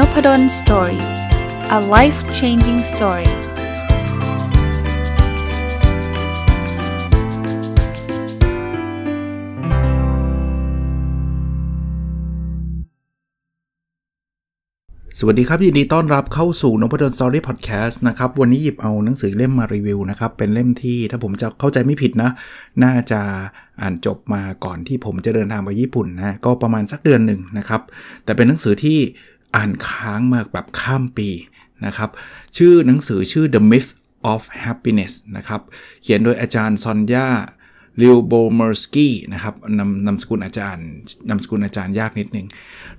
n o p ด d o สตอรี่ a life changing story สวัสดีครับ ยินดีต้อนรับเข้าสู่นพดลสตอรี่พอดแคสต์นะครับ วันนี้หยิบเอาหนังสือเล่มมารีวิวนะครับ เป็นเล่มที่ถ้าผมจะเข้าใจไม่ผิดนะ น่าจะอ่านจบมาก่อนที่ผมจะเดินทางไปญี่ปุ่นนะ ก็ประมาณสักเดือนหนึ่งนะครับ แต่เป็นหนังสือที่อ่านค้างมาแบบข้ามปี นะครับ ชื่อหนังสือชื่อ The Myth of Happiness นะครับ เขียนโดยอาจารย์ซอนยาลิวโบเมอร์สกี้นะครับ นำนำสกุลอาจารย์นำสกุลอาจารย์ยากนิดนึง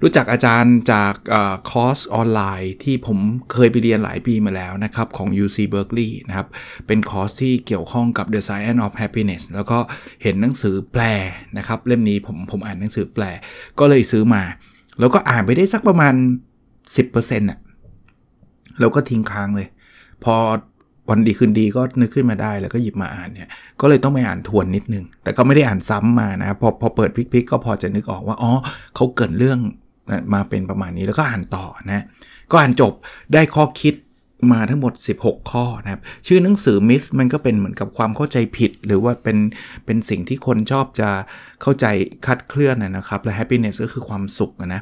รู้จักอาจารย์จากอคอร์สออนไลน์ ที่ผมเคยไปเรียนหลายปีมาแล้วนะครับ ของ UC Berkeley นะครับ เป็นคอร์สที่เกี่ยวข้องกับ The Science of Happiness แล้วก็เห็นหนังสือแปลนะครับเล่มนี้ผมผมอ่านหนังสือแปลก็เลยซื้อมา แล้วก็อ่านไปได้สักประมาณเปอร์เซ็นตะเราก็ทิ้งค้างเลย พอวันดีคืนดีก็นึกขึ้นมาได้แล้วก็หยิบมาอ่านเนี่ยก็เลยต้องไปอ่านทวนนิดนึง แต่ก็ไม่ได้อ่านซ้ำมานะพอพอเปิดพลิกๆก็พอจะนึกออกว่า อ๋อเขาเกิดเรื่องมาเป็นประมาณนี้แล้วก็อ่านต่อนะ ก็อ่านจบได้ข้อคิดมาทั้งหมด 16 ข้อนะครับ ชื่อหนังสือมิสมันก็เป็นเหมือนกับความเข้าใจผิดหรือว่าเป็นเป็นสิ่งที่คนชอบจะเข้าใจคัดเคลื่อนนะครับ และแฮปปี้เนสก็คือความสุขนะ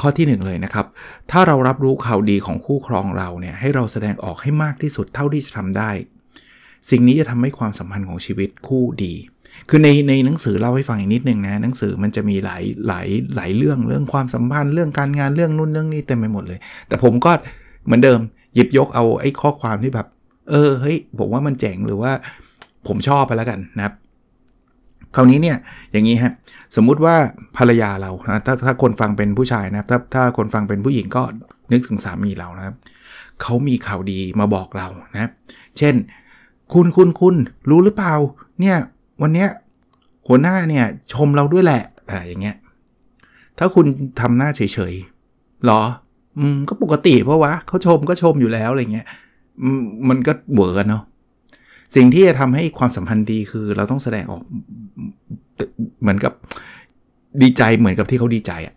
ข้อที่1เลยนะครับ ถ้าเรารับรู้ข่าวดีของคู่ครองเราเนี่ย ให้เราแสดงออกให้มากที่สุดเท่าที่จะทำได้ สิ่งนี้จะทำให้ความสัมพันธ์ของชีวิตคู่ดี คือในในหนังสือเล่าให้ฟังอีกนิดนึงนะ หนังสือมันจะมีหลายหลายหลายเรื่อง เรื่องความสัมพันธ์ เรื่องการงาน เรื่องนู่นเรื่องนี้เต็มไปหมดเลย แต่ผมก็เหมือนเดิมหยิบยกเอาไอ้ข้อความที่แบบ เออเฮ้ยผมว่ามันเจ๋งหรือว่า ผมชอบไปแล้วกันนะครับคราวนี้เนี่ยอย่างนี้ฮะสมมุติว่าภรรยาเราถ้าถ้าคนฟังเป็นผู้ชายนะครับ ถ้าถ้าคนฟังเป็นผู้หญิงก็นึกถึงสามีเรานะครับเขามีข่าวดีมาบอกเรานะเช่น คุณคุณคุณรู้หรือเปล่าเนี่ย วันเนี้ยหัวหน้าเนี่ยชมเราด้วยแหละอ่าอย่างเงี้ย ถ้าคุณทำหน้าเฉยๆหรอ อืมก็ปกติเพราะวะเขาชมก็ชมอยู่แล้วอะไรเงี้ยมันก็เวอร์กันเนาะสิ่งที่จะทำให้ความสัมพันธ์ดีคือเราต้องแสดงออกเหมือนกับดีใจเหมือนกับที่เขาดีใจอ่ะ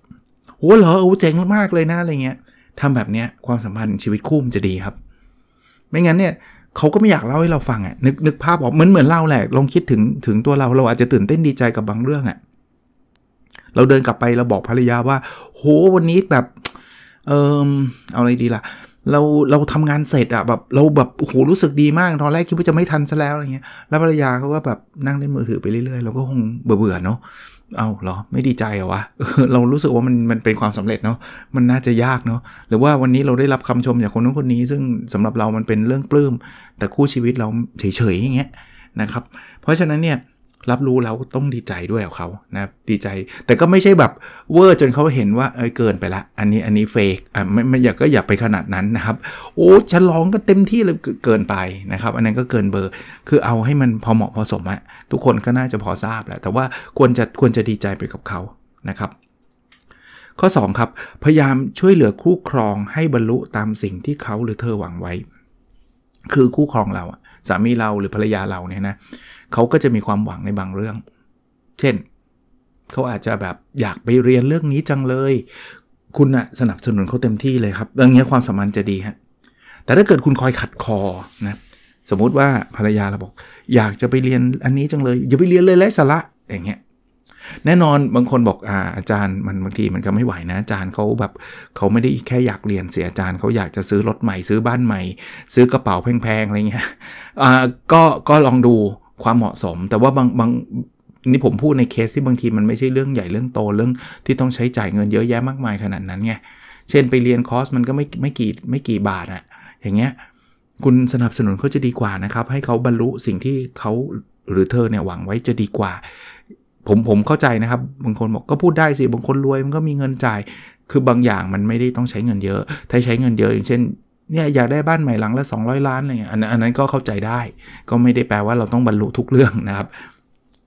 โห้เหรอโอ้เจ๋งมากเลยนะอะไรเงี้ยทำแบบเนี้ยความสัมพันธ์ชีวิตคู่มันจะดีครับ ไม่งั้นเนี่ย เขาก็ไม่อยากเล่าให้เราฟังอ่ะนึกนึกภาพออกเหมือนเหมือนเล่าแหละลองคิดถึงถึงตัวเราเราอาจจะตื่นเต้นดีใจกับบางเรื่องอ่ะเราเดินกลับไปเราบอกภรรยาว่า โหวันนี้แบบ เออเอาอะไรดีล่ะเราเราทำงานเสร็จอะแบบเราแบบโอ้โห รู้สึกดีมากตอนแรกคิดว่าจะไม่ทันซะแล้วอะไรเงี้ยแล้วภรรยาเขาก็แบบนั่งเล่นมือถือไปเรื่อยๆเราก็คงเบื่อๆเนาะเอาเหรอไม่ดีใจเหรอวะเรารู้สึกว่ามันมันเป็นความสำเร็จเนาะมันน่าจะยากเนาะหรือว่าวันนี้เราได้รับคำชมจากคนนู้นคนนี้ซึ่งสำหรับเรามันเป็นเรื่องปลื้มแต่คู่ชีวิตเราเฉยๆอย่างเงี้ยนะครับ เพราะฉะนั้นเนี่ยรับรู้แล้วต้องดีใจด้วยเขานะดีใจ แต่ก็ไม่ใช่แบบเวอร์จนเขาเห็นว่า เอยเกินไปละ อันนี้ อันนี้เฟกอ่ะไม่ ไม่อยาก ก็ อย่าไปขนาดนั้นนะครับ โอ้ ฉลองกันเต็มที่เลยเกินไปนะครับ อันนั้นก็เกินเบอร์ คือเอาให้มันพอเหมาะพอสมอะทุกคนก็น่าจะพอทราบแหละแต่ว่าควรจะควรจะดีใจไปกับเขานะครับ ข้อ 2 ครับ พยายามช่วยเหลือคู่ครองให้บรรลุตามสิ่งที่เขาหรือเธอหวังไว้ คือคู่ครองเราสามีเราหรือภรรยาเราเนี่ยนะเขาก็จะมีความหวังในบางเรื่อง เช่น เขาอาจจะแบบอยากไปเรียนเรื่องนี้จังเลย คุณนะสนับสนุนเขาเต็มที่เลยครับเรื่องนี้ความสัมพันธ์จะดีฮะ แต่ถ้าเกิดคุณคอยขัดคอนะ สมมุติว่าภรรยาเราบอกอยากจะไปเรียนอันนี้จังเลยอย่าไปเรียนเลยไร้สาระอย่างเงี้ย แน่นอนบางคนบอกอาอาจารย์มันบางทีมันก็ไม่ไหวนะ อาจารย์เขาแบบเขาไม่ได้แค่อยากเรียนเสียอาจารย์เขาอยากจะซื้อรถใหม่ ซื้อบ้านใหม่ ซื้อกระเป๋าแพงๆ อะไรเงี้ย อ่า ก็ ก็ลองดูความเหมาะสมแต่ว่าบางบางนี่ผมพูดในเคสที่บางทีมันไม่ใช่เรื่องใหญ่เรื่องโตเรื่องที่ต้องใช้จ่ายเงินเยอะแยะมากมายขนาดนั้นไงเช่น ไปเรียนคอร์สมันก็ไม่ไม่กี่ไม่กี่บาทอะอย่างเงี้ยคุณสนับสนุนเขาจะดีกว่านะครับให้เขาบรรลุสิ่งที่เขาหรือเธอเนี่ยหวังไว้จะดีกว่าผมผมเข้าใจนะครับบางคนบอกก็พูดได้สิบางคนรวยมันก็มีเงินจ่าย คือบางอย่างมันไม่ได้ต้องใช้เงินเยอะถ้าใช้เงินเยอะอย่างเช่นเนี่ยอยากได้บ้านใหม่หลังละ 200 ล้านอะไรเงี้ยอันนั้นก็เข้าใจได้ ก็ไม่ได้แปลว่าเราต้องบรรลุทุกเรื่องนะครับ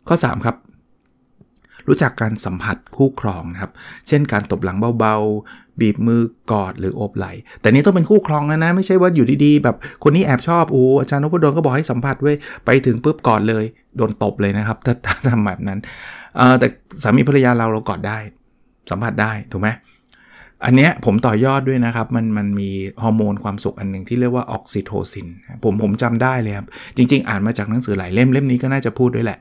ข้อ 3 ครับ รู้จักการสัมผัสคู่ครองนะครับ เช่นการตบหลังเบาๆ บีบมือกอดหรือโอบไหล่แต่นี้ต้องเป็นคู่ครองนะนะ ไม่ใช่ว่าอยู่ดีๆ แบบคนนี้แอบชอบอูอาจารย์นพดลก็บอกให้สัมผัสเว้ยไปถึงปุ๊บกอดเลยโดนตบเลยนะครับ ถ้าทำแบบนั้นแต่สามีภรรยาเราเรากอดได้ สัมผัสได้ถูกไหมอันเนี้ยผมต่อยอดด้วยนะครับ มันมันมีฮอร์โมนความสุขอันหนึ่งที่เรียกว่าออกซิโทซินผมผมจำได้เลยครับ จริงๆ อ่านมาจากหนังสือหลายเล่มเล่มนี้ก็น่าจะพูดด้วยแหละ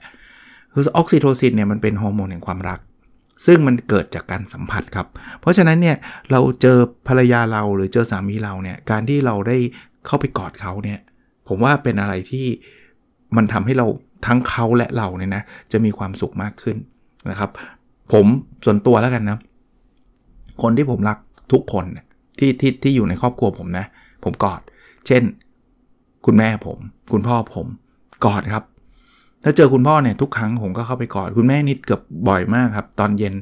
คือออกซิโทซินเนี่ยมันเป็นฮอร์โมนแห่งความรัก ซึ่งมันเกิดจากการสัมผัสครับ เพราะฉะนั้นเนี่ยเราเจอภรรยาเราหรือเจอสามีเรา เนี่ย การที่เราได้เข้าไปกอดเขาเนี่ย ผมว่าเป็นอะไรที่มันทำให้เราทั้งเขาและเราเนี่ยนะจะมีความสุขมากขึ้นนะครับ ผมส่วนตัวแล้วกันนะคนที่ผมรักทุกคนที่ที่ที่อยู่ในครอบครัวผมนะ ผมกอด เช่น คุณแม่ผมคุณพ่อผม กอดครับ ถ้าเจอคุณพ่อเนี่ยทุกครั้งผมก็เข้าไปกอดคุณแม่นิดเกือบบ่อยมากครับตอนเย็น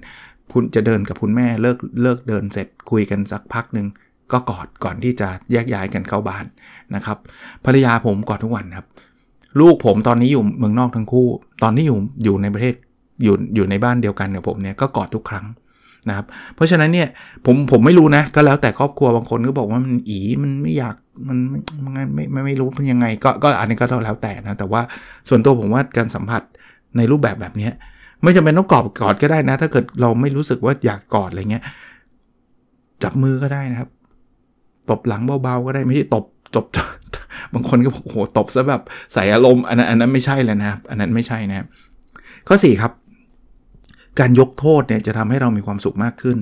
คุณจะเดินกับคุณแม่เลิกเลิกเดินเสร็จคุยกันสักพักหนึ่ง ก็กอดก่อนที่จะแยกย้ายกันเข้าบ้านนะครับภรรยาผมกอดทุกวันครับ ลูกผมตอนนี้อยู่เมืองนอกทั้งคู่ ตอนที่อยู่อยู่ในประเทศอยู่อยู่ในบ้านเดียวกันกับผมเนี่ยก็กอดทุกครั้งนะครับเพราะฉะนั้นเนี่ยผมผมไม่รู้นะก็แล้วแต่ครอบครัวบางคนก็บอกว่ามันอีมันไม่อยากมันมันไม่ไม่ไม่รู้มันยังไงก็ก็อันนี้ก็แล้วแต่นะ แต่ว่าส่วนตัวผมว่าการสัมผัสในรูปแบบแบบนี้ไม่จำเป็นต้องกอดกอดก็ได้นะ ถ้าเกิดเราไม่รู้สึกว่าอยากกอดอะไรเงี้ย จับมือก็ได้นะครับตบหลังเบาๆก็ได้ไม่ใช่ตบจบบางคนก็บอกโหตบซะแบบใส่อารมณ์อันนั้นอันนั้นไม่ใช่เลยนะครับอันนั้นไม่ใช่นะครับข้อ 4 ครับการยกโทษเนี่ยจะทำให้เรามีความสุขมากขึ้น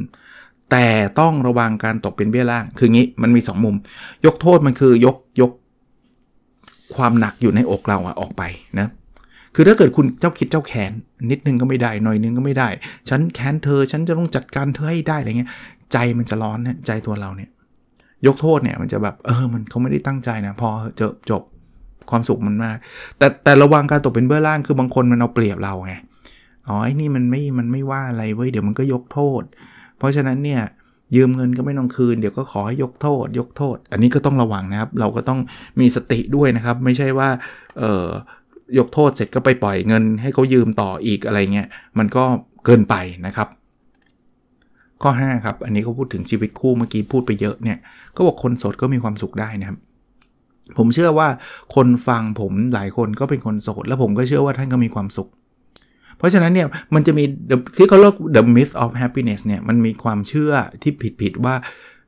แต่ต้องระวังการตกเป็นเบี้ยล่าง คืองี้มันมี2มุม ยกโทษมันคือยกยกความหนักอยู่ในอกเราอะออกไปนะ คือถ้าเกิดคุณเจ้าคิดเจ้าแขน นิดนึงก็ไม่ได้ หน่อยนึงก็ไม่ได้ ฉันแค้นเธอ ฉันจะต้องจัดการเธอให้ได้อะไรเงี้ย ใจมันจะร้อนเนี่ยใจตัวเราเนี่ย ยกโทษเนี่ยมันจะแบบเออ มันเขาไม่ได้ตั้งใจนะ พอเจอจบความสุขมันมาก แต่แต่ระวังการตกเป็นเบื้อล่างคือบางคนมันเอาเปรียบเราไงอ๋อไอ้นี่มันไม่ มันไม่ว่าอะไรเว้ย เดี๋ยวมันก็ยกโทษ เพราะฉะนั้นเนี่ย ยืมเงินก็ไม่ต้องคืน เดี๋ยวก็ขอให้ยกโทษยกโทษ อันนี้ก็ต้องระวังนะครับ เราก็ต้องมีสติด้วยนะครับ ไม่ใช่ว่าเอ่อยกโทษเสร็จก็ไปปล่อยเงิน ให้เขายืมต่ออีกอะไรเงี้ย มันก็เกินไปนะครับ ข้อ 5 ครับ อันนี้เขาพูดถึงชีวิตคู่เมื่อกี้พูดไปเยอะเนี่ย ก็บอกคนโสดก็มีความสุขได้นะครับ ผมเชื่อว่าคนฟังผมหลายคนก็เป็นคนโสด และผมก็เชื่อว่าท่านก็มีความสุขเพราะฉะนั้นเนี่ยมันจะมีที่เขาเรียก the myth of happiness เนี่ยมันมีความเชื่อที่ผิด ๆ ว่า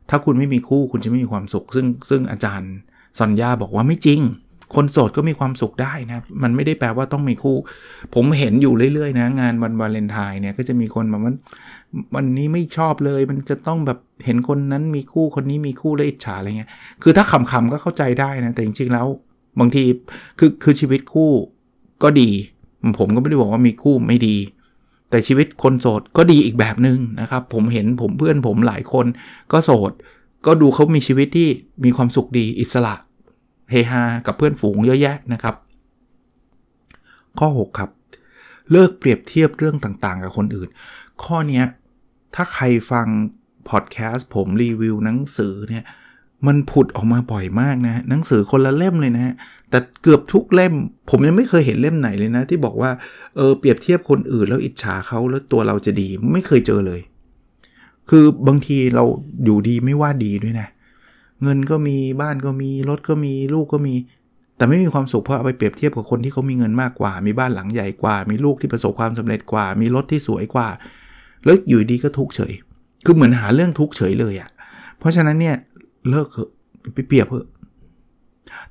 ถ้าคุณไม่มีคู่คุณจะไม่มีความสุข ซึ่งซึ่งอาจารย์สัญญาบอกว่าไม่จริง คนโสดก็มีความสุขได้นะ มันไม่ได้แปลว่าต้องมีคู่ ผมเห็นอยู่เรื่อยๆนะงานวันวาเลนไทน์เนี่ยก็จะมีคนแบบว่าวันนี้ไม่ชอบเลย มันจะต้องแบบเห็นคนนั้นมีคู่คนนี้มีคู่แล้วอิจฉาอะไรเงี้ยคือถ้าขำๆก็เข้าใจได้นะแต่จริงๆแล้ว บางทีคือคือชีวิตคู่ก็ดีผมก็ไม่ได้บอกว่ามีคู่ไม่ดี แต่ชีวิตคนโสดก็ดีอีกแบบหนึ่งนะครับ ผมเห็นผมเพื่อนผมหลายคนก็โสด ก็ดูเขามีชีวิตที่มีความสุขดีอิสระเฮฮากับเพื่อนฝูงเยอะแยะนะครับ ข้อ 6 ครับ เลิกเปรียบเทียบเรื่องต่างๆกับคนอื่น ข้อนี้ถ้าใครฟังพอดแคสต์ผมรีวิวหนังสือเนี่ยมันผุดออกมาบ่อยมากนะหนังสือคนละเล่มเลยนะ แต่เกือบทุกเล่ม ผมยังไม่เคยเห็นเล่มไหนเลยนะ ที่บอกว่า เออเปรียบเทียบคนอื่นแล้วอิจฉาเขาแล้วตัวเราจะดีไม่เคยเจอเลย คือบางทีเราอยู่ดีไม่ว่าดีด้วยนะ เงินก็มีบ้านก็มีรถก็มีลูกก็มี แต่ไม่มีความสุข เพราะเอาไปเปรียบเทียบกับคนที่เขามีเงินมากกว่า มีบ้านหลังใหญ่กว่า มีลูกที่ประสบความสำเร็จกว่า มีรถที่สวยกว่า แล้วอยู่ดีก็ทุกเฉยคือเหมือนหาเรื่องทุกเฉยเลยอะ่ะเพราะฉะนั้นเนี่ยเลิกเถอะไปเปรียบเถอะ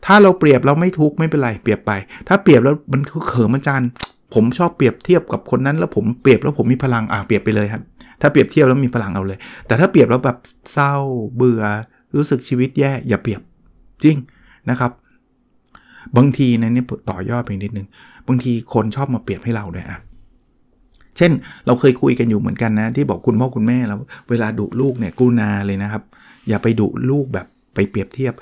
ถ้าเราเปรียบเราไม่ทุกข์ไม่เป็นไรเปรียบไป ถ้าเปรียบแล้วมันเขิมอาจารย์ ผมชอบเปรียบเทียบกับคนนั้นแล้วผมเปรียบแล้วผมมีพลังอ่าเปรียบไปเลยครับ ถ้าเปรียบเทียบแล้วมีพลังเอาเลย แต่ถ้าเปรียบแล้วแบบเศร้าเบื่อรู้สึกชีวิตแย่ อย่าเปรียบจริงนะครับ บางทีนะนี่ต่อยอดไปนิดนึง บางทีคนชอบมาเปรียบให้เราด้วยอะเช่น เราเคยคุยกันอยู่เหมือนกันนะที่บอกคุณพ่อคุณแม่เราเวลาดุลูกเนี่ยกูนาเลยนะครับอย่าไปดุลูกแบบไปเปรียบเทียบ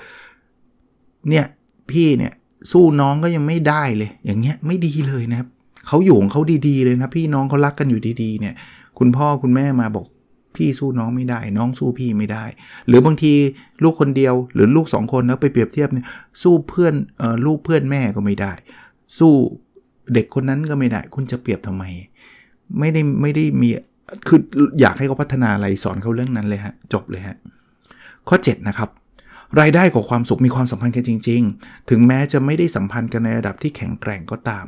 เนี่ยพี่เนี่ยสู้น้องก็ยังไม่ได้เลย อย่างเงี้ยไม่ดีเลยนะครับเขาอยู่ของเขาดีๆเลยนะพี่น้องเขารักกันอยู่ดีๆ เนี่ย คุณพ่อคุณแม่มาบอก พี่สู้น้องไม่ได้ น้องสู้พี่ไม่ได้ หรือบางทีลูกคนเดียวหรือลูกสองคนแล้วไปเปรียบเทียบเนี่ยสู้เพื่อนออลูกเพื่อนแม่ก็ไม่ได้ สู้เด็กคนนั้นก็ไม่ได้ คุณจะเปรียบทำไม ไม่ได้ไม่ได้มีคืออยากให้เขาพัฒนาอะไรสอนเขาเรื่องนั้นเลยฮะจบเลยฮะข้อ7นะครับรายได้กับความสุขมีความสัมพันธ์กันจริง ๆ ถึงแม้จะไม่ได้สัมพันธ์กันในระดับที่แข็งแกร่งก็ตาม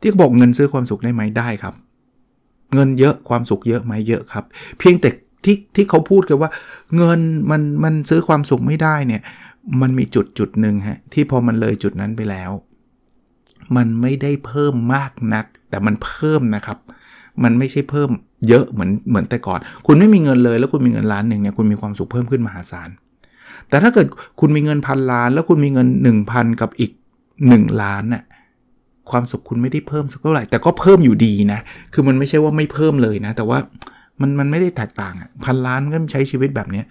ที่บอกเงินซื้อความสุขได้ไหมได้ครับ เงินเยอะความสุขเยอะไหมเยอะครับ เพียงแต่ที่ที่เขาพูดกันว่า เงินมันมันซื้อความสุขไม่ได้เนี่ยมันมีจุดจุดหนึ่งฮะที่พอมันเลยจุดนั้นไปแล้ว มันไม่ได้เพิ่มมากนักแต่มันเพิ่มนะครับมันไม่ใช่เพิ่มเยอะเหมือนเหมือนแต่ก่อน คุณไม่มีเงินเลยแล้วคุณมีเงินล้านหนึ่งเนี่ยคุณมีความสุขเพิ่มขึ้นมหาศาล แต่ถ้าเกิดคุณมีเงินพันล้าน แล้วคุณมีเงิน1,000กับอีก 1 ล้านน่ะความสุขคุณไม่ได้เพิ่มสักเท่าไหร่ แต่ก็เพิ่มอยู่ดีนะ คือมันไม่ใช่ว่าไม่เพิ่มเลยนะ แต่ว่ามันมันไม่ได้แตกต่างอ่ะพันล้านก็ใช้ชีวิตแบบเนี้ย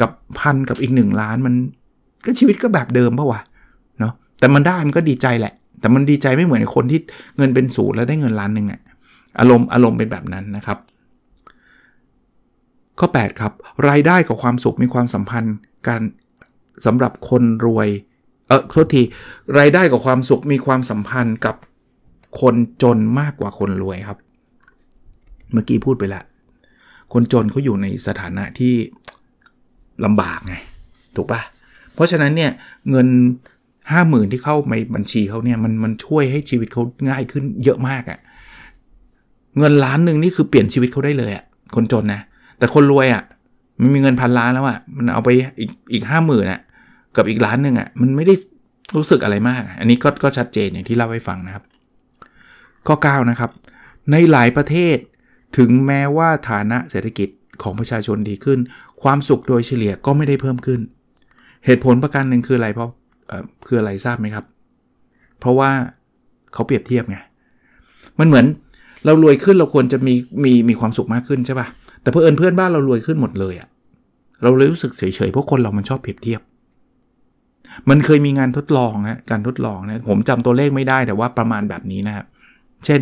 กับพันกับอีก 1 ล้านมันก็ชีวิตก็แบบเดิมปะวะเนาะแต่มันได้มันก็ดีใจแหละ แต่มันดีใจไม่เหมือนคนที่เงินเป็นศูนย์แล้วได้เงินล้านหนึ่งอ่ะอารมณ์อารมณ์เป็นแบบนั้นนะครับข้อ8ครับรายได้กับความสุขมีความสัมพันธ์กันสำหรับคนรวยเออโทษที รายได้กับความสุขมีความสัมพันธ์กับคนจนมากกว่าคนรวยครับ เมื่อกี้พูดไปละ คนจนเขาอยู่ในสถานะที่ลำบากไงถูกปะเพราะฉะนั้นเนี่ย เงินห้าหมื่นที่เข้าในบัญชีเขาเนี่ยมันมันช่วยให้ชีวิตเขาง่ายขึ้นเยอะมากอะ่ะเงินล้านหนึ่งนี่คือเปลี่ยนชีวิตเขาได้เลยอะ่ะคนจนนะ แต่คนรวยอะ่ะมันมีเงินพันล้านแล้วอะ่ะมันเอาไปอีกอีกห้าหมื่นอ่ะกับอีกล้านหนึ่งอะ่ะมันไม่ได้รู้สึกอะไรมาก อันนี้ก็ก็ชัดเจนอย่างที่เล่าให้ฟังนะครับ ข้อ 9 นะครับ ในหลายประเทศถึงแม้ว่าฐานะเศรษฐกิจของประชาชนดีขึ้น ความสุขโดยเฉลี่ยก็ไม่ได้เพิ่มขึ้น เหตุผลประการหนึ่งคืออะไรเพราะคืออะไรทราบไหมครับ เพราะว่าเขาเปรียบเทียบไงมันเหมือนเรารวยขึ้นเราควรจะมีมีมีความสุขมากขึ้นใช่ปะ่ะแต่เพื่อนเพื่อนบ้านเรารวยขึ้นหมดเลยอะเราเลยรู้สึกเฉยๆเพราะคนเรามันชอบเปรียบเทียบ มันเคยมีงานทดลองนะการทดลองนะผมจำตัวเลขไม่ได้แต่ว่าประมาณแบบนี้นะครับเช่น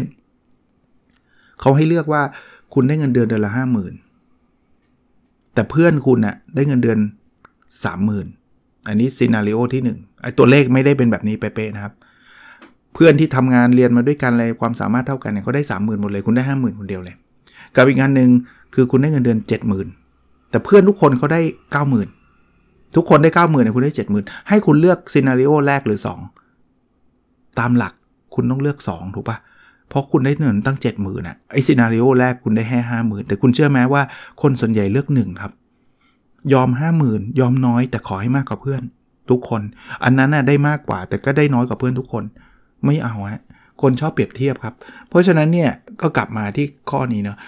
เขาให้เลือกว่าคุณได้เงินเดือนเดือนละห้าหมื่นแต่เพื่อนคุณนะ่ะได้เงินเดือนสามหมื่นอันนี้ซีนารีโอที่หนึ่งไอ้ตัวเลขไม่ได้เป็นแบบนี้เป๊ะๆนะครับเพื่อนที่ทำงานเรียนมาด้วยกันอะไรความสามารถเท่ากันเนี่ยเขาได้สามหมื่นหมดเลยคุณได้ห้าหมื่นคนเดียวเลยกับอีกงานหนึ่งคือคุณได้เงินเดือนเจ็ดหมื่นแต่เพื่อนทุกคนเขาได้เก้าหมื่นทุกคนได้เก้าหมื่นเนี่ยคุณได้เจ็ดหมื่นให้คุณเลือกซีนารีโอแรกหรือ 2 ตามหลักคุณต้องเลือก2ถูกปะเพราะคุณได้เงินตั้งเจ็ดหมื่นอะไอซีนารีโอแรกคุณได้แค่ห้าหมื่นแต่คุณเชื่อไหมว่าคนส่วนใหญ่เลือกหนึ่งครับยอมห้าหมื่นยอมน้อยแต่ขอให้มากกว่าเพื่อน ทุกคนอันนั้นน่ะได้มากกว่า แต่ก็ได้น้อยกว่าเพื่อนทุกคนไม่เอาฮะ คนชอบเปรียบเทียบครับ เพราะฉะนั้นเนี่ย ก็กลับมาที่ข้อนี้เนาะ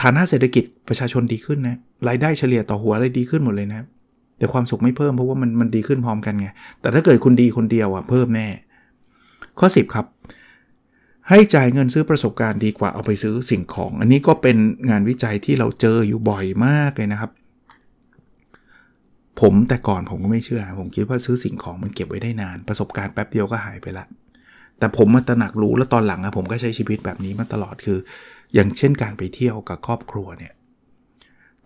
ฐานะเศรษฐกิจประชาชนดีขึ้นนะรายได้เฉลี่ยต่อหัวอะไรดีขึ้นหมดเลยนะแต่ความสุขไม่เพิ่มเพราะว่ามันมันดีขึ้นพร้อมกันไงแต่ถ้าเกิดคุณดีคนเดียวอะเพิ่มแน่ข้อ10ครับให้จ่ายเงินซื้อประสบการณ์ดีกว่าเอาไปซื้อสิ่งของ อันนี้ก็เป็นงานวิจัยที่เราเจออยู่บ่อยมากเลยนะครับ ผมแต่ก่อนผมก็ไม่เชื่อผมคิดว่าซื้อสิ่งของมันเก็บไว้ได้นานประสบการณ์แป๊บเดียวก็หายไปละแต่ผมมาตระหนักรู้แล้วตอนหลังอะผมก็ใช้ชีวิตแบบนี้มาตลอดคือ อย่างเช่นการไปเที่ยวกับครอบครัวเนี่ย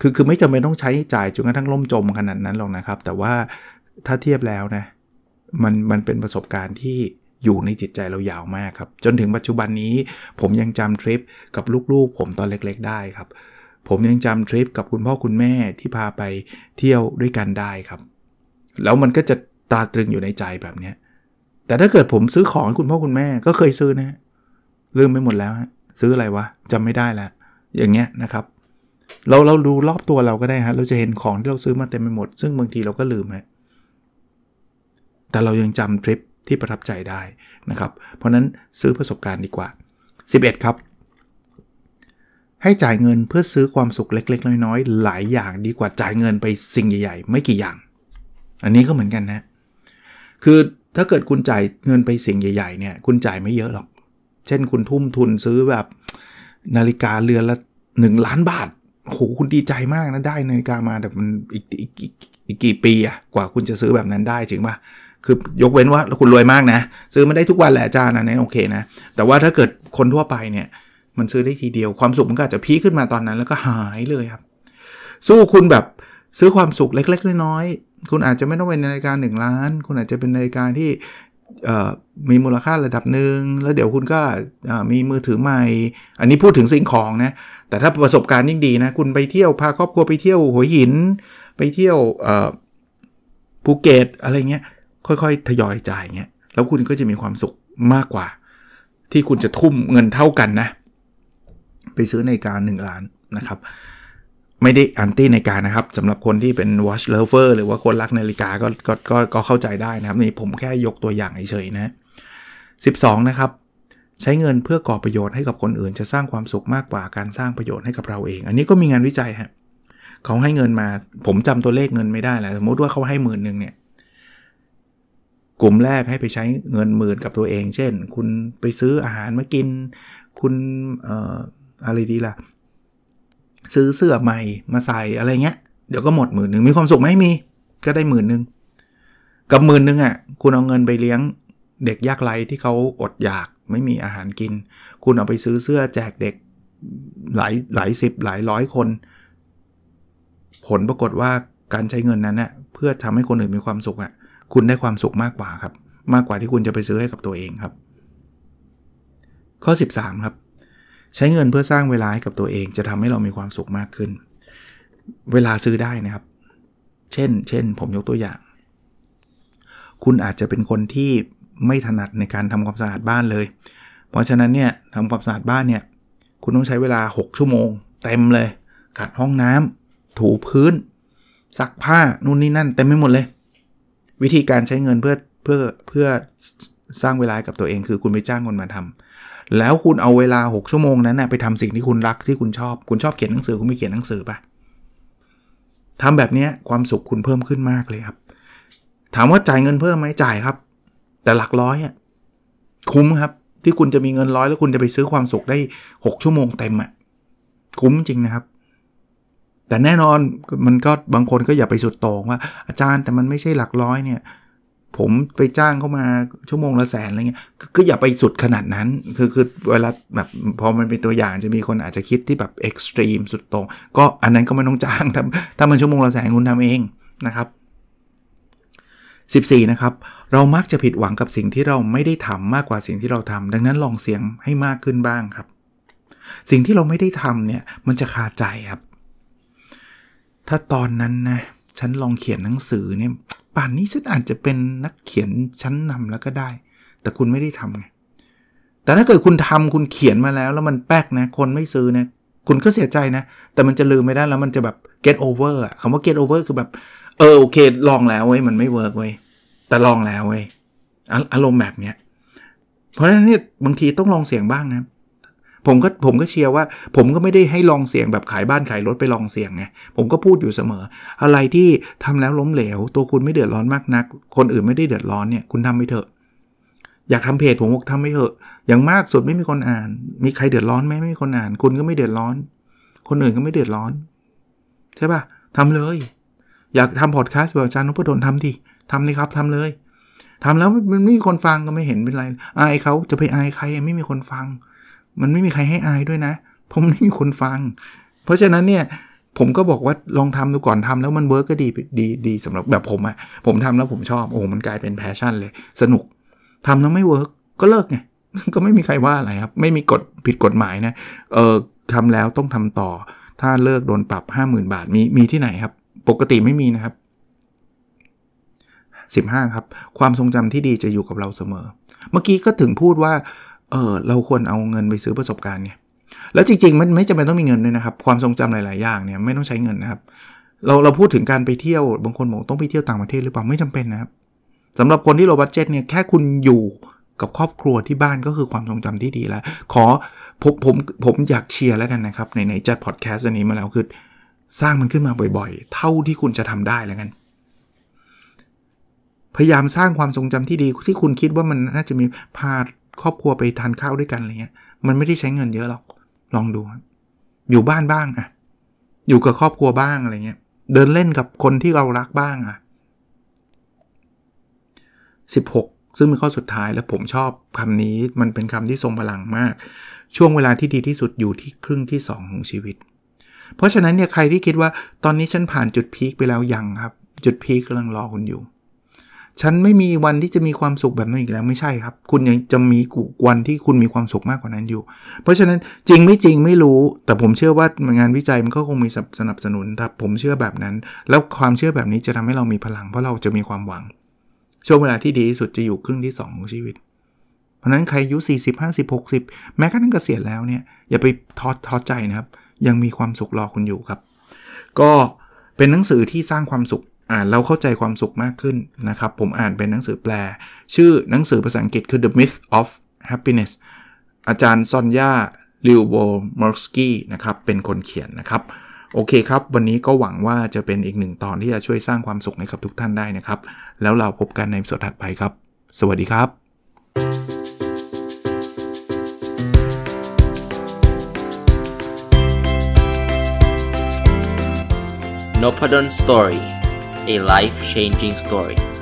คือคือไม่จำเป็นต้องใช้จ่ายจนกระทั่งล่มจมขนาดนั้นหรอกนะครับ แต่ว่าถ้าเทียบแล้วนะ มันมันเป็นประสบการณ์ที่อยู่ในจิตใจเรายาวมากครับ จนถึงปัจจุบันนี้ ผมยังจำทริปกับลูกๆ ผมตอนเล็กๆได้ครับผมยังจำทริปกับคุณพ่อคุณแม่ที่พาไปเที่ยวด้วยกันได้ครับแล้วมันก็จะตราตรึงอยู่ในใจแบบนี้แต่ถ้าเกิดผมซื้อของให้คุณพ่อคุณแม่ก็เคยซื้อนะ ลืมไปหมดแล้ว ซื้ออะไรวะจำไม่ได้แล้ว อย่างเงี้ยนะครับ เราเราดูรอบตัวเราก็ได้ฮะเราจะเห็นของที่เราซื้อมาเต็มไปหมด ซึ่งบางทีเราก็ลืมฮะแต่เรายังจำทริปที่ประทับใจได้นะครับ เพราะนั้นซื้อประสบการณ์ดีกว่า 11 ครับ ให้จ่ายเงินเพื่อซื้อความสุขเล็ก ๆ น้อยๆ หลายอย่างดีกว่าจ่ายเงินไปสิ่งใหญ่ๆ ไม่กี่อย่าง อันนี้ก็เหมือนกันนะคือถ้าเกิดคุณจ่ายเงินไปสิ่งใหญ่ๆเนี่ยคุณจ่ายไม่เยอะหรอก เช่นคุณทุ่มทุนซื้อแบบนาฬิกาเรือนละ1ล้านบาทโหคุณดีใจมากนะได้นาฬิกามาแต่มันอีกอีกอีกกี่ปีอะกว่าคุณจะซื้อแบบนั้นได้จริงปะคือยกเว้นว่าคุณรวยมากนะ ซื้อมาได้ทุกวันแหละจ้จานะนี่โอเคนะแต่ว่าถ้าเกิดคนทั่วไปเนี่ย มันซื้อได้ทีเดียว ความสุขมันก็อาจจะพีขึ้นมาตอนนั้นแล้วก็หายเลยครับสู้คุณแบบซื้อความสุขเล็กๆน้อยคุณอาจจะไม่ต้องเป็นนาฬิกา1ล้าน คุณอาจจะเป็นนาฬิกาที่มีมูลค่าระดับหนึ่ง แล้วเดี๋ยวคุณก็มีมือถือใหม่ อันนี้พูดถึงสิ่งของนะ แต่ถ้าประสบการณ์ยิ่งดีนะ คุณไปเที่ยวพาครอบครัวไปเที่ยวหัวหิน ไปเที่ยวภูเก็ตอะไรเงี้ย ค่อยๆทยอยจ่ายเงี้ย แล้วคุณก็จะมีความสุขมากกว่า ที่คุณจะทุ่มเงินเท่ากันนะไปซื้อในการ 1 ล้านนะครับไม่ได้อันตี้ในการนะครับสำหรับคนที่เป็น watch lover หรือว่าคนรักนาฬิกาก็ก็ก็ก็เข้าใจได้นะครับ นี่ผมแค่ยกตัวอย่างเฉยๆนะ 12 นะครับ ใช้เงินเพื่อก่อประโยชน์ให้กับคนอื่น จะสร้างความสุขมากกว่าการสร้างประโยชน์ให้กับเราเอง อันนี้ก็มีงานวิจัยฮะเขาให้เงินมาผมจำตัวเลขเงินไม่ได้แหละสมมติว่าเขาให้หมื่นหนึ่งเนี่ยกลุ่มแรกให้ไปใช้เงินหมื่นกับตัวเอง เช่น คุณไปซื้ออาหารมากิน คุณอออะไรดี ล่ะซื้อเสื้อใหม่มาใส่อะไรเงี้ยเดี๋ยวก็หมดหมื่นหนึ่งมีความสุขไหมมี ก็ได้หมื่นหนึ่งกับหมื่นหนึ่งอ่ะคุณเอาเงินไปเลี้ยงเด็กยากไร้ที่เขาอดอยากไม่มีอาหารกิน คุณเอาไปซื้อเสื้อแจกเด็กหลายหลายสิบหลายร้อยคน ผลปรากฏว่าการใช้เงินนั้นน่ะเพื่อทำให้คนอื่นมีความสุขอะ่ะคุณได้ความสุขมากกว่าครับ มากกว่าที่คุณจะไปซื้อให้กับตัวเองครับ ข้อ 13 ครับใช้เงินเพื่อสร้างเวลาให้กับตัวเองจะทำให้เรามีความสุขมากขึ้น เวลาซื้อได้นะครับ เช่น เช่น ผมยกตัวอย่าง คุณอาจจะเป็นคนที่ไม่ถนัดในการทำความสะอาดบ้านเลย เพราะฉะนั้นเนี่ยทำความสะอาดบ้านเนี่ย คุณต้องใช้เวลา 6 ชั่วโมง เต็มเลย ขัดห้องน้ำ ถูพื้นซักผ้า นู่นนี่นั่นเต็มไม่หมดเลย วิธีการใช้เงินเพื่อเพื่อเพื่อสร้างเวลากับตัวเอง คือคุณไปจ้างคนมาทำแล้วคุณเอาเวลา 6 ชั่วโมงนั้นนะไปทำสิ่งที่คุณรักที่คุณชอบ คุณชอบเขียนหนังสือคุณไม่เขียนหนังสือปะทำแบบนี้ความสุขคุณเพิ่มขึ้นมากเลยครับ ถามว่าจ่ายเงินเพิ่มไหมจ่ายครับ แต่หลักร้อยอะคุ้มครับที่คุณจะมีเงินร้อยแล้วคุณจะไปซื้อความสุขได้ 6 ชั่วโมงเต็มอะคุ้มจริงนะครับ แต่แน่นอนมันก็บางคนก็อย่าไปสุดโต่งว่า อาจารย์แต่มันไม่ใช่หลักร้อยเนี่ยผมไปจ้างเข้ามาชั่วโมงละแสนอะไรเงี้ยก็อย่าไปสุดขนาดนั้น คือคือเวลาแบบพอมันเป็นตัวอย่างจะมีคนอาจจะคิดที่แบบเอ็กซ์ตรีมสุดตรง ก็อันนั้นก็ไม่ต้องจ้างถ้าถ้ามันชั่วโมงละแสนคุณทำเองนะครับ 14 นะครับ เรามักจะผิดหวังกับสิ่งที่เราไม่ได้ทำมากกว่าสิ่งที่เราทำ ดังนั้นลองเสียงให้มากขึ้นบ้างครับ สิ่งที่เราไม่ได้ทำเนี่ยมันจะคาใจครับ ถ้าตอนนั้นนะฉันลองเขียนหนังสือเนี่ยป่านนี้ฉันอาจจะเป็นนักเขียนชั้นนำแล้วก็ได้ แต่คุณไม่ได้ทำไง แต่ถ้าเกิดคุณทำคุณเขียนมาแล้วแล้วมันแป๊กนะ คนไม่ซื้อนะ คุณก็เสียใจนะ แต่มันจะลืมไม่ได้แล้วมันจะแบบ get over อะคำว่า get over คือแบบ เออโอเคลองแล้วเว้ยมันไม่เวิร์กเว้ย แต่ลองแล้วเว้ย อารมณ์แบบเนี้ย เพราะฉะนั้นเนี่ยบางทีต้องลองเสี่ยงบ้างนะผมก็ผมก็เชียร์ว่า ผมก็ไม่ได้ให้ลองเสี่ยงแบบขายบ้านขายรถไปลองเสี่ยงไงผมก็พูดอยู่เสมอ อะไรที่ทำแล้วล้มเหลว ตัวคุณไม่เดือดร้อนมากนัก คนอื่นไม่ได้เดือดร้อนเนี่ยคุณทำไปเถอะอยากทำเพจผมบอกทำไปเถอะ อย่างมากสุดไม่มีคนอ่าน มีใครเดือดร้อนไหมไม่มีคนอ่าน คุณก็ไม่เดือดร้อน คนอื่นก็ไม่เดือดร้อนใช่ปะ่ะทำเลย อยากทำพอดแคสต์แบบอาจารย์นพดลทำดิทำเลยครับ ทำเลย ทำแล้วมันไม่มีคนฟังก็ไม่เห็นเป็นไรอายเขาจะไปอายใครไม่มีคนฟังมันไม่มีใครให้อายด้วยนะเพราะมันไม่มีคนฟัง เพราะฉะนั้นเนี่ย ผมก็บอกว่าลองทำดูก่อนทำแล้วมันเวิร์กก็ดีดีดีสำหรับแบบผมอะผมทำแล้วผมชอบ โอ้มันกลายเป็นแพชชั่นเลย สนุก ทำแล้วไม่เวิร์กก็เลิกไง ก็ไม่มีใครว่าอะไรครับ ไม่มีกฎผิดกฎหมายนะ เออทำแล้วต้องทำต่อ ถ้าเลิกโดนปรับ 50,000 บาท มีมีที่ไหนครับ ปกติไม่มีนะครับ 15 ครับ ความทรงจำที่ดีจะอยู่กับเราเสมอ เมื่อกี้ก็ถึงพูดว่าเออเราควรเอาเงินไปซื้อประสบการณ์ไงแล้วจริง ๆมันไม่จำเป็นต้องมีเงินเลยนะครับ ความทรงจำหลายๆ อย่างเนี่ยไม่ต้องใช้เงินนะครับ เราเราพูดถึงการไปเที่ยวบางคนบอกต้องไปเที่ยวต่างประเทศหรือเปล่า ไม่จำเป็นนะครับสำหรับคนที่โลบัตเจ็ตเนี่ยแค่คุณอยู่กับครอบครัวที่บ้านก็คือความทรงจำที่ดีแล้ว ขอผมผมผมอยากเชียร์แล้วกันนะครับในในจัดพอดแคสต์อันนี้มาแล้วคือสร้างมันขึ้นมาบ่อยๆ เท่าที่คุณจะทำได้แล้วกัน พยายามสร้างความทรงจำที่ดีที่คุณคิดว่ามันน่าจะมีพาครอบครัวไปทานข้าวด้วยกันอะไรเงี้ย มันไม่ได้ใช้เงินเยอะหรอก ลองดู อยู่บ้านบ้างอะอยู่กับครอบครัวบ้างอะไรเงี้ย เดินเล่นกับคนที่เรารักบ้างอะ16 ซึ่งเป็นข้อสุดท้าย และผมชอบคำนี้ มันเป็นคำที่ทรงพลังมาก ช่วงเวลาที่ดีที่สุดอยู่ที่ครึ่งที่2ของชีวิต เพราะฉะนั้นเนี่ยใครที่คิดว่า ตอนนี้ฉันผ่านจุดพีคไปแล้วยังครับ จุดพีคกำลังรอคุณอยู่ฉันไม่มีวันที่จะมีความสุขแบบนั้นอีกแล้ว ไม่ใช่ครับ คุณยังจะมีวันที่คุณมีความสุขมากกว่านั้นอยู่ เพราะฉะนั้นจริงไม่จริงไม่รู้แต่ผมเชื่อว่างานวิจัยมันก็คงมีสนับสนุนแต่ผมเชื่อแบบนั้น แล้วความเชื่อแบบนี้จะทำให้เรามีพลังเพราะเราจะมีความหวัง ช่วงเวลาที่ดีที่สุดจะอยู่ครึ่งที่ 2 ของชีวิต เพราะนั้นใครอายุ40 50 60 แม้กระทั่งเกษียณแล้วเนี่ยอย่าไปท้อท้อใจนะครับยังมีความสุขรอคุณอยู่ครับ ก็เป็นหนังสือที่สร้างความสุขอ่านเราเข้าใจความสุขมากขึ้นนะครับ ผมอ่านเป็นหนังสือแปลชื่อหนังสือภาษาอังกฤษคือ The Myth of Happiness อาจารย์ซอนยาลิวโบมอร์สกี้นะครับ เป็นคนเขียนนะครับ โอเคครับวันนี้ก็หวังว่าจะเป็นอีกหนึ่งตอนที่จะช่วยสร้างความสุขให้กับทุกท่านได้นะครับ แล้วเราพบกันในสดถัดไปครับ สวัสดีครับ n o p ด d o n Story a life changing story.